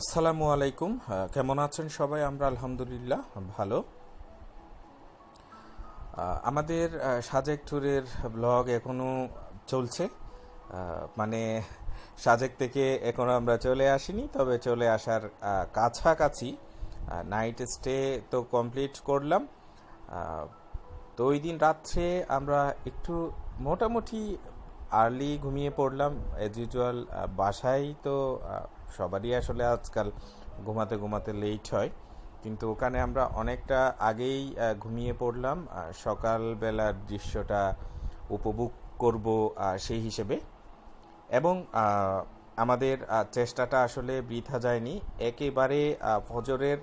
আসসালামু আলাইকুম কেমন আছেন সবাই আমরা আলহামদুলিল্লাহ ভালো আমাদের সাজেক ট্যুরের ব্লগ এখনও চলছে মানে সাজেক থেকে এখনও আমরা চলে আসিনি তবে চলে আসার কাছাকাছি নাইট স্টে তো কমপ্লিট করলাম তো ওই দিন রাত্রে আমরা একটু মোটামুটি আর্লি ঘুমিয়ে পড়লাম অ্যাজ ইউজুয়াল বাসায় তো সবারই আসলে আজকাল ঘুমাতে ঘুমাতে লেট হয় কিন্তু ওখানে আমরা অনেকটা আগেই ঘুমিয়ে পড়লাম সকালবেলার দৃশ্যটা উপভোগ করব সেই হিসেবে এবং আমাদের চেষ্টাটা আসলে বৃথা যায়নি একেবারে ফজরের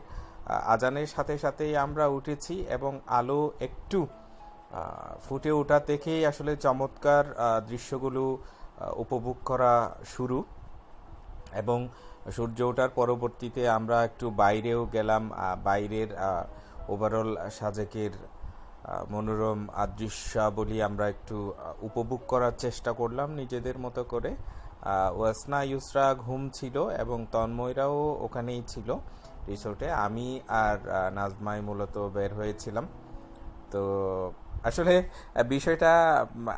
আজানের সাথে সাথেই আমরা উঠেছি এবং আলো একটু ফুটে ওঠা দেখেই আসলে চমৎকার দৃশ্যগুলো উপভোগ করা শুরু এবং সূর্য ওঠার পরবর্তীতে আমরা একটু বাইরেও গেলাম বাইরের ওভারঅল সাজেকের মনোরম বলি আমরা একটু উপভোগ করার চেষ্টা করলাম নিজেদের মতো করে ওয়াসনা ইউসরা ঘুম ছিল এবং তন্ময়রাও ওখানেই ছিল রিসোর্টে আমি আর নাজমাই মূলত বের হয়েছিলাম তো আসলে বিষয়টা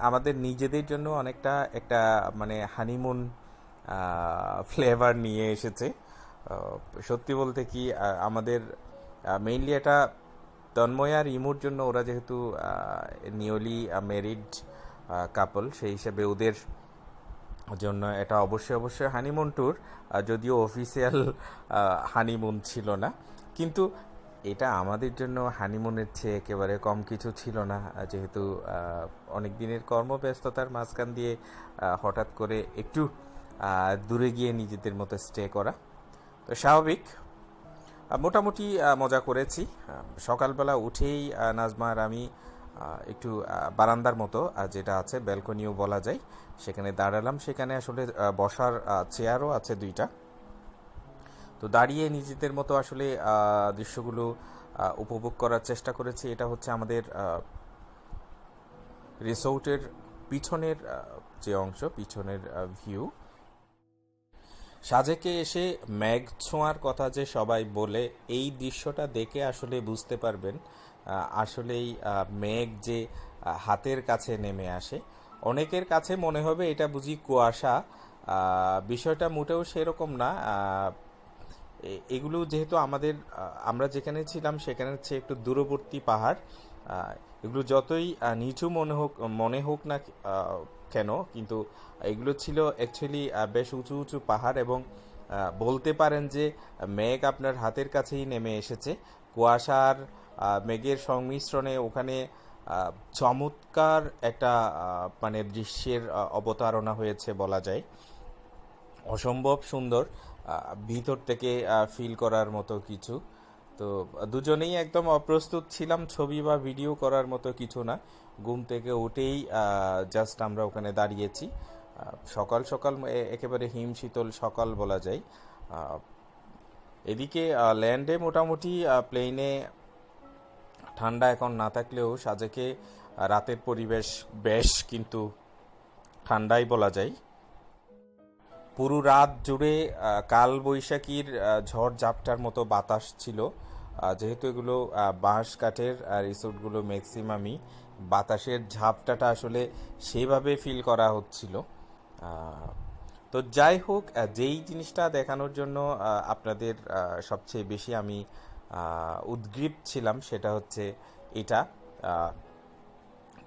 আমাদের নিজেদের জন্য অনেকটা একটা মানে হানিমুন ফ্লেভার নিয়ে এসেছে সত্যি বলতে কি আমাদের মেইনলি এটা তন্ময় আর ইমুর জন্য ওরা যেহেতু নিউলি মেরিড কাপল সেই হিসাবে ওদের জন্য এটা অবশ্যই অবশ্যই হানিমুন ট্যুর যদিও অফিসিয়াল হানিমুন ছিল না কিন্তু এটা আমাদের জন্য হানিমুনের চেয়ে একেবারে কম কিছু ছিল না যেহেতু অনেক দিনের কর্মব্যস্ততার মাঝখান দিয়ে হঠাৎ করে একটু দূরে গিয়ে নিজেদের মতো স্টে করা তো স্বাভাবিক মোটামুটি মজা করেছি সকালবেলা উঠেই নাজমা আর আমি একটু বারান্দার মতো যেটা আছে ব্যালকনিও বলা যায় সেখানে দাঁড়ালাম সেখানে আসলে বসার চেয়ারও আছে দুইটা তো দাঁড়িয়ে নিজেদের মতো আসলে দৃশ্যগুলো উপভোগ করার চেষ্টা করেছি এটা হচ্ছে আমাদের রিসোর্টের পিছনের যে অংশ পিছনের ভিউ সাজেকে এসে ম্যাগ ছোঁয়ার কথা যে সবাই বলে এই দৃশ্যটা দেখে আসলে বুঝতে পারবেন আসলেই মেঘ যে হাতের কাছে নেমে আসে অনেকের কাছে মনে হবে এটা বুঝি কুয়াশা বিষয়টা মোটেও সেরকম না এগুলো যেহেতু আমাদের আমরা যেখানে ছিলাম সেখানের চেয়ে একটু দূরবর্তী পাহাড় এগুলো যতই নিচু মনে হোক মনে হোক না কেন কিন্তু এগুলো ছিল অ্যাকচুয়ালি বেশ উঁচু উঁচু পাহাড় এবং বলতে পারেন যে মেঘ আপনার হাতের কাছেই নেমে এসেছে কুয়াশার মেঘের সংমিশ্রণে ওখানে চমৎকার একটা মানে দৃশ্যের অবতারণা হয়েছে বলা যায় অসম্ভব সুন্দর ভিতর থেকে ফিল করার মতো কিছু তো দুজনেই একদম অপ্রস্তুত ছিলাম ছবি বা ভিডিও করার মতো কিছু না ঘুম থেকে উঠেই জাস্ট আমরা ওখানে দাঁড়িয়েছি সকাল সকাল একেবারে হিম শীতল সকাল বলা যায় এদিকে ল্যান্ডে মোটামুটি প্লেনে ঠান্ডা এখন না থাকলেও সাজেকে রাতের পরিবেশ বেশ কিন্তু ঠান্ডাই বলা যায় পুরো রাত জুড়ে কাল বৈশাখীর ঝড় ঝাপটার মতো বাতাস ছিল যেহেতু এগুলো বাঁশ কাঠের রিসোর্টগুলো ম্যাক্সিমামই বাতাসের ঝাপটাটা আসলে সেভাবে ফিল করা হচ্ছিল তো যাই হোক যেই জিনিসটা দেখানোর জন্য আপনাদের সবচেয়ে বেশি আমি উদ্গ্রীব ছিলাম সেটা হচ্ছে এটা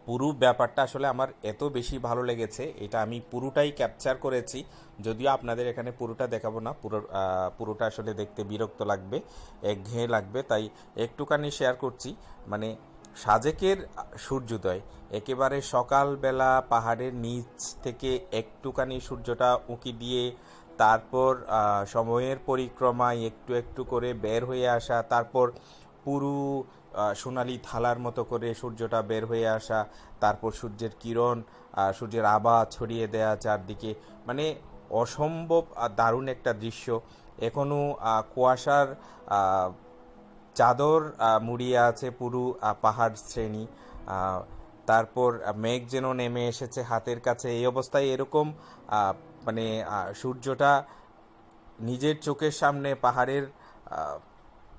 পুরো ব্যাপারটা আসলে আমার এত বেশি ভালো লেগেছে এটা আমি পুরোটাই ক্যাপচার করেছি যদিও আপনাদের এখানে পুরোটা দেখাবো না পুরো পুরোটা আসলে দেখতে বিরক্ত লাগবে একঘেয়ে লাগবে তাই একটুখানি শেয়ার করছি মানে সাজেকের সূর্যোদয় একেবারে সকালবেলা পাহাড়ের নিচ থেকে একটুখানি সূর্যটা উঁকি দিয়ে তারপর সময়ের পরিক্রমায় একটু একটু করে বের হয়ে আসা তারপর পুরু সোনালি থালার মতো করে সূর্যটা বের হয়ে আসা তারপর সূর্যের কিরণ সূর্যের আবা ছড়িয়ে দেয়া চারদিকে মানে অসম্ভব দারুণ একটা দৃশ্য এখনও কুয়াশার চাদর মুড়িয়ে আছে পুরু পাহাড় শ্রেণী তারপর মেঘ যেন নেমে এসেছে হাতের কাছে এই অবস্থায় এরকম মানে সূর্যটা নিজের চোখের সামনে পাহাড়ের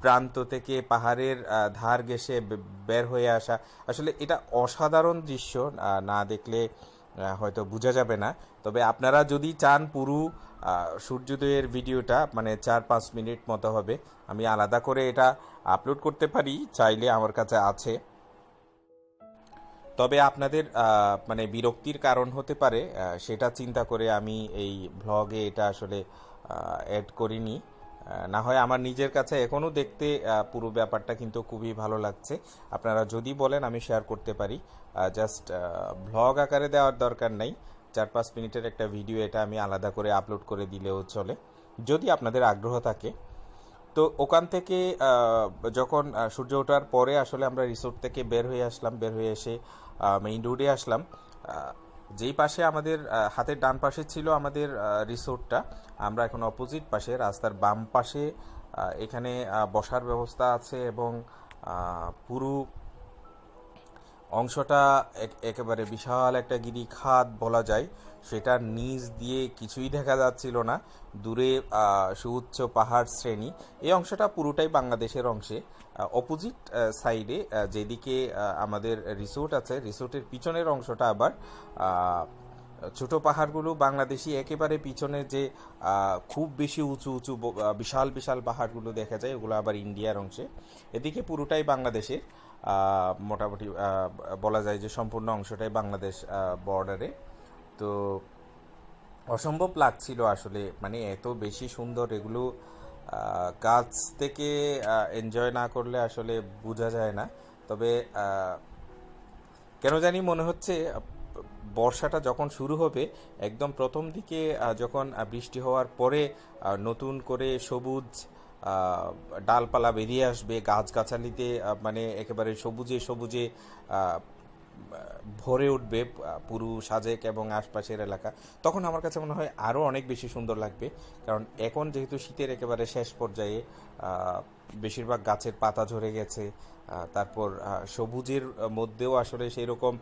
প্রান্ত থেকে পাহাড়ের ধার ঘেসে বের হয়ে আসা আসলে এটা অসাধারণ দৃশ্য না দেখলে হয়তো বোঝা যাবে না তবে আপনারা যদি চান পুরু সূর্যোদয়ের ভিডিওটা মানে চার পাঁচ মিনিট মতো হবে আমি আলাদা করে এটা আপলোড করতে পারি চাইলে আমার কাছে আছে তবে আপনাদের মানে বিরক্তির কারণ হতে পারে সেটা চিন্তা করে আমি এই ভ্লগে এটা আসলে অ্যাড করিনি না হয় আমার নিজের কাছে এখনও দেখতে পুরো ব্যাপারটা কিন্তু খুবই ভালো লাগছে আপনারা যদি বলেন আমি শেয়ার করতে পারি জাস্ট ব্লগ আকারে দেওয়ার দরকার নেই চার পাঁচ মিনিটের একটা ভিডিও এটা আমি আলাদা করে আপলোড করে দিলেও চলে যদি আপনাদের আগ্রহ থাকে তো ওখান থেকে যখন সূর্য ওঠার পরে আসলে আমরা রিসোর্ট থেকে বের হয়ে আসলাম বের হয়ে এসে মেইন রোডে আসলাম যেই পাশে আমাদের হাতের ডান পাশে ছিল আমাদের রিসোর্টটা আমরা এখন অপোজিট পাশে রাস্তার বাম পাশে এখানে বসার ব্যবস্থা আছে এবং পুরো অংশটা একেবারে বিশাল একটা গিরিখাত বলা যায় সেটার নিচ দিয়ে কিছুই দেখা যাচ্ছিল না দূরে সুউচ্চ পাহাড় শ্রেণী এই অংশটা পুরোটাই বাংলাদেশের অংশে অপোজিট সাইডে যেদিকে আমাদের রিসোর্ট আছে রিসোর্টের পিছনের অংশটা আবার ছোট পাহাড়গুলো বাংলাদেশি একেবারে পিছনে যে খুব বেশি উঁচু উঁচু বিশাল বিশাল পাহাড়গুলো দেখা যায় ওগুলো আবার ইন্ডিয়ার অংশে এদিকে পুরোটাই বাংলাদেশের মোটামুটি বলা যায় যে সম্পূর্ণ অংশটাই বাংলাদেশ বর্ডারে তো অসম্ভব লাগছিল আসলে মানে এত বেশি সুন্দর এগুলো কাজ থেকে এনজয় না করলে আসলে বোঝা যায় না তবে কেন জানি মনে হচ্ছে বর্ষাটা যখন শুরু হবে একদম প্রথম দিকে যখন বৃষ্টি হওয়ার পরে নতুন করে সবুজ ডালপালা বেরিয়ে আসবে গাছগাছালিতে মানে একেবারে সবুজে সবুজে ভরে উঠবে পুরু সাজেক এবং আশপাশের এলাকা তখন আমার কাছে মনে হয় আরও অনেক বেশি সুন্দর লাগবে কারণ এখন যেহেতু শীতের একেবারে শেষ পর্যায়ে বেশিরভাগ গাছের পাতা ঝরে গেছে তারপর সবুজের মধ্যেও আসলে সেই রকম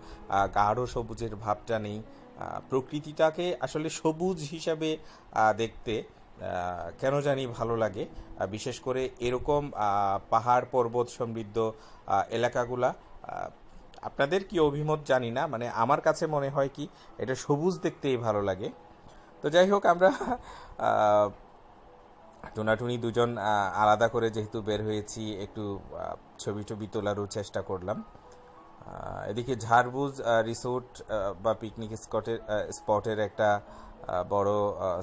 গাঢ় সবুজের ভাবটা নেই প্রকৃতিটাকে আসলে সবুজ হিসাবে দেখতে কেন জানি ভালো লাগে বিশেষ করে এরকম পাহাড় পর্বত সমৃদ্ধ এলাকাগুলা আপনাদের কি অভিমত জানি না মানে আমার কাছে মনে হয় কি এটা সবুজ দেখতেই ভালো লাগে তো যাই হোক আমরা টুনাটুনি দুজন আলাদা করে যেহেতু বের হয়েছি একটু ছবি টবি তোলারও চেষ্টা করলাম এদিকে ঝাড়বুজ রিসোর্ট বা পিকনিক স্পটের স্পটের একটা বড়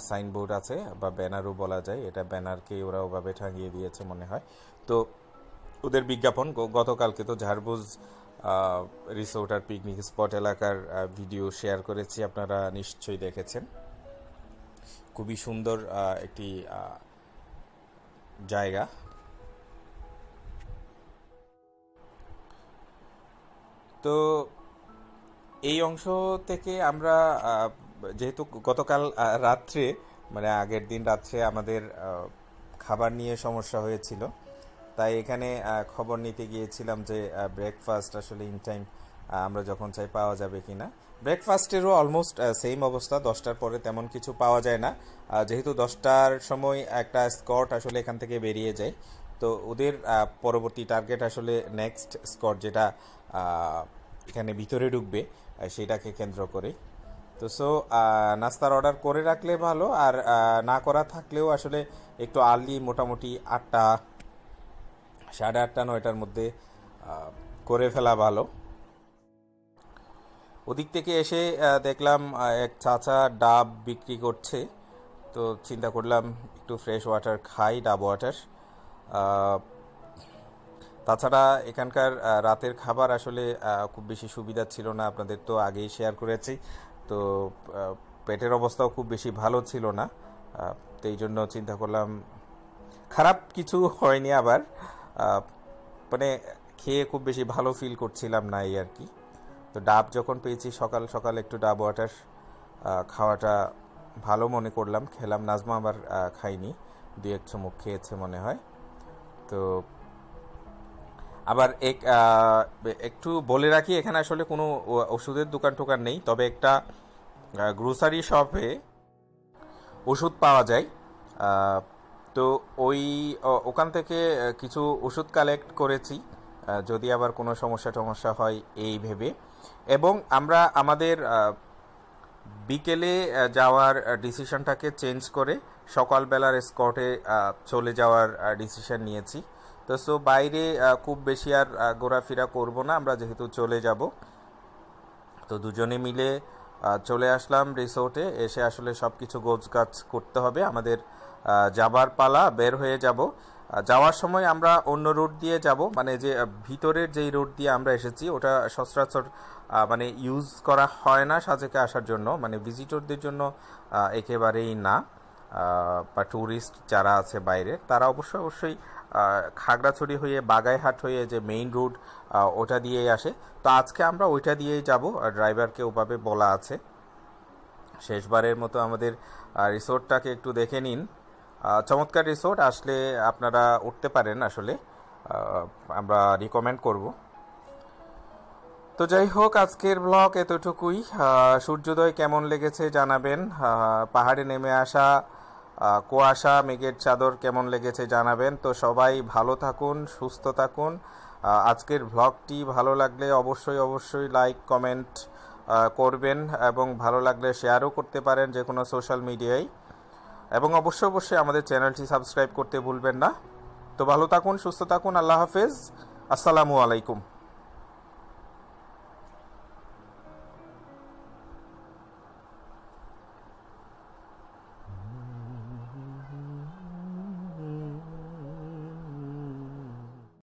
সাইনবোর্ড আছে বা ব্যানারও বলা যায় এটা ব্যানারকে ওরা ওভাবে ঠাঙিয়ে দিয়েছে মনে হয় তো ওদের বিজ্ঞাপন গতকালকে তো ঝাড়বুজ রিসোর্ট আর পিকনিক স্পট এলাকার ভিডিও শেয়ার করেছি আপনারা নিশ্চয়ই দেখেছেন খুবই সুন্দর একটি জায়গা তো এই অংশ থেকে আমরা যেহেতু গতকাল রাত্রে মানে আগের দিন রাত্রে আমাদের খাবার নিয়ে সমস্যা হয়েছিল তাই এখানে খবর নিতে গিয়েছিলাম যে ব্রেকফাস্ট আসলে ইন টাইম আমরা যখন চাই পাওয়া যাবে কি না ব্রেকফাস্টেরও অলমোস্ট সেম অবস্থা দশটার পরে তেমন কিছু পাওয়া যায় না যেহেতু দশটার সময় একটা স্কট আসলে এখান থেকে বেরিয়ে যায় তো ওদের পরবর্তী টার্গেট আসলে নেক্সট স্কট যেটা এখানে ভিতরে ঢুকবে সেটাকে কেন্দ্র করে তো সো নাস্তার অর্ডার করে রাখলে ভালো আর না করা থাকলেও আসলে একটু আর্লি মোটামুটি আটটা সাড়ে আটটা নয়টার মধ্যে করে ফেলা ভালো ওদিক থেকে এসে দেখলাম এক চাচা ডাব বিক্রি করছে তো চিন্তা করলাম একটু ফ্রেশ ওয়াটার খাই ডাব ওয়াটার তাছাড়া এখানকার রাতের খাবার আসলে খুব বেশি সুবিধা ছিল না আপনাদের তো আগেই শেয়ার করেছি তো পেটের অবস্থাও খুব বেশি ভালো ছিল না তো এই জন্য চিন্তা করলাম খারাপ কিছু হয়নি আবার মানে খেয়ে খুব বেশি ভালো ফিল করছিলাম না এই আর কি তো ডাব যখন পেয়েছি সকাল সকাল একটু ডাব ওয়াটার খাওয়াটা ভালো মনে করলাম খেলাম নাজমা আবার খাইনি দু এক চমুক খেয়েছে মনে হয় তো আবার এক একটু বলে রাখি এখানে আসলে কোনো ওষুধের দোকান টোকান নেই তবে একটা গ্রোসারি শপে ওষুধ পাওয়া যায় তো ওই ওখান থেকে কিছু ওষুধ কালেক্ট করেছি যদি আবার কোনো সমস্যা টমস্যা হয় এই ভেবে এবং আমরা আমাদের বিকেলে যাওয়ার ডিসিশনটাকে চেঞ্জ করে সকালবেলার স্কটে চলে যাওয়ার ডিসিশন নিয়েছি তো সো বাইরে খুব বেশি আর ঘোরাফেরা করব না আমরা যেহেতু চলে যাব তো দুজনে মিলে চলে আসলাম রিসোর্টে এসে আসলে সব কিছু গোছগাছ করতে হবে আমাদের যাবার পালা বের হয়ে যাব যাওয়ার সময় আমরা অন্য রুট দিয়ে যাব মানে যে ভিতরের যেই রুট দিয়ে আমরা এসেছি ওটা সচরাচর মানে ইউজ করা হয় না সাজেকে আসার জন্য মানে ভিজিটরদের জন্য একেবারেই না বা ট্যুরিস্ট যারা আছে বাইরে তারা অবশ্যই অবশ্যই খাগড়াছড়ি হয়ে বাগাইহাট হয়ে যে মেইন রুট ওটা দিয়েই আসে তো আজকে আমরা ওইটা দিয়েই যাব ড্রাইভারকে ওভাবে বলা আছে শেষবারের মতো আমাদের রিসোর্টটাকে একটু দেখে নিন চমৎকার রিসোর্ট আসলে আপনারা উঠতে পারেন আসলে আমরা রিকমেন্ড করব তো যাই হোক আজকের ব্লগ এতটুকুই সূর্যোদয় কেমন লেগেছে জানাবেন পাহাড়ে নেমে আসা কুয়াশা মেঘের চাদর কেমন লেগেছে জানাবেন তো সবাই ভালো থাকুন সুস্থ থাকুন আজকের ভ্লগটি ভালো লাগলে অবশ্যই অবশ্যই লাইক কমেন্ট করবেন এবং ভালো লাগলে শেয়ারও করতে পারেন যে কোনো সোশ্যাল মিডিয়ায় এবং অবশ্যই অবশ্যই আমাদের চ্যানেলটি সাবস্ক্রাইব করতে ভুলবেন না তো ভালো থাকুন সুস্থ থাকুন আল্লাহ হাফেজ আসসালামু আলাইকুম